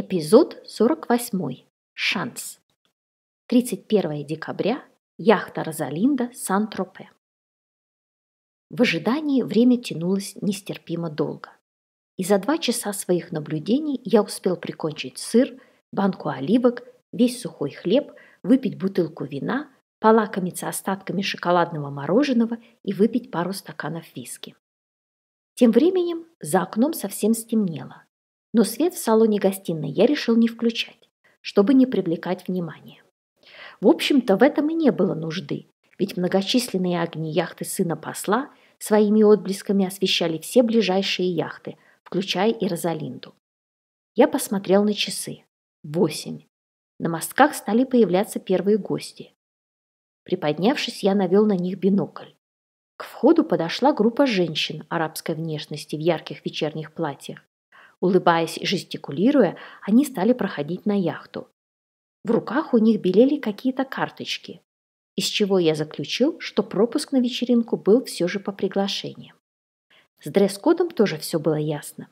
Эпизод 48. Шанс. 31 декабря. Яхта «Розалинда», Сан-Тропе. В ожидании время тянулось нестерпимо долго. И за два часа своих наблюдений я успел прикончить сыр, банку оливок, весь сухой хлеб, выпить бутылку вина, полакомиться остатками шоколадного мороженого и выпить пару стаканов виски. Тем временем за окном совсем стемнело, но свет в салоне гостиной я решил не включать, чтобы не привлекать внимания. В общем-то, в этом и не было нужды, ведь многочисленные огни яхты сына посла своими отблесками освещали все ближайшие яхты, включая и Розалинду. Я посмотрел на часы. Восемь. На мостках стали появляться первые гости. Приподнявшись, я навел на них бинокль. К входу подошла группа женщин арабской внешности в ярких вечерних платьях. Улыбаясь и жестикулируя, они стали проходить на яхту. В руках у них белели какие-то карточки, из чего я заключил, что пропуск на вечеринку был все же по приглашениям. С дресс-кодом тоже все было ясно.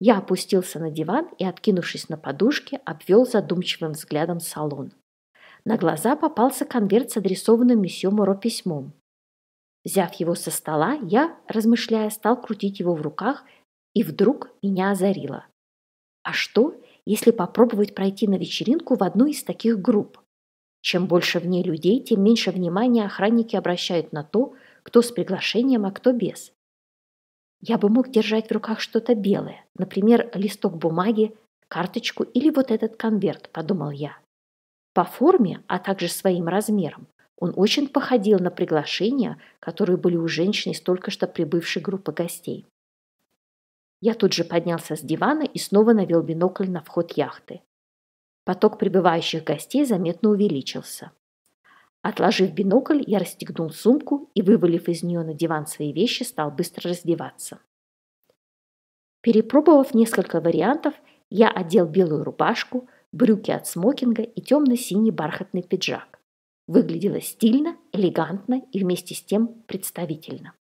Я опустился на диван и, откинувшись на подушке, обвел задумчивым взглядом салон. На глаза попался конверт с адресованным месье Моро письмом. Взяв его со стола, я, размышляя, стал крутить его в руках, и вдруг меня озарило. А что, если попробовать пройти на вечеринку в одну из таких групп? Чем больше в ней людей, тем меньше внимания охранники обращают на то, кто с приглашением, а кто без. Я бы мог держать в руках что-то белое, например, листок бумаги, карточку или вот этот конверт, подумал я. По форме, а также своим размером, он очень походил на приглашения, которые были у женщины из только что прибывшей группы гостей. Я тут же поднялся с дивана и снова навел бинокль на вход яхты. Поток прибывающих гостей заметно увеличился. Отложив бинокль, я расстегнул сумку и, вывалив из нее на диван свои вещи, стал быстро раздеваться. Перепробовав несколько вариантов, я одел белую рубашку, брюки от смокинга и темно-синий бархатный пиджак. Выглядело стильно, элегантно и вместе с тем представительно.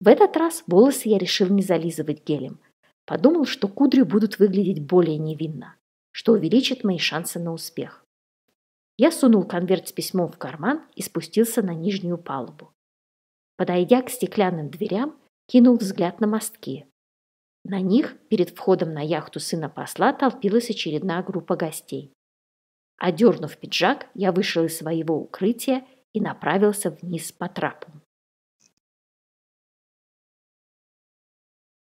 В этот раз волосы я решил не зализывать гелем. Подумал, что кудри будут выглядеть более невинно, что увеличит мои шансы на успех. Я сунул конверт с письмом в карман и спустился на нижнюю палубу. Подойдя к стеклянным дверям, кинул взгляд на мостки. На них, перед входом на яхту сына посла, толпилась очередная группа гостей. Одернув пиджак, я вышел из своего укрытия и направился вниз по трапу.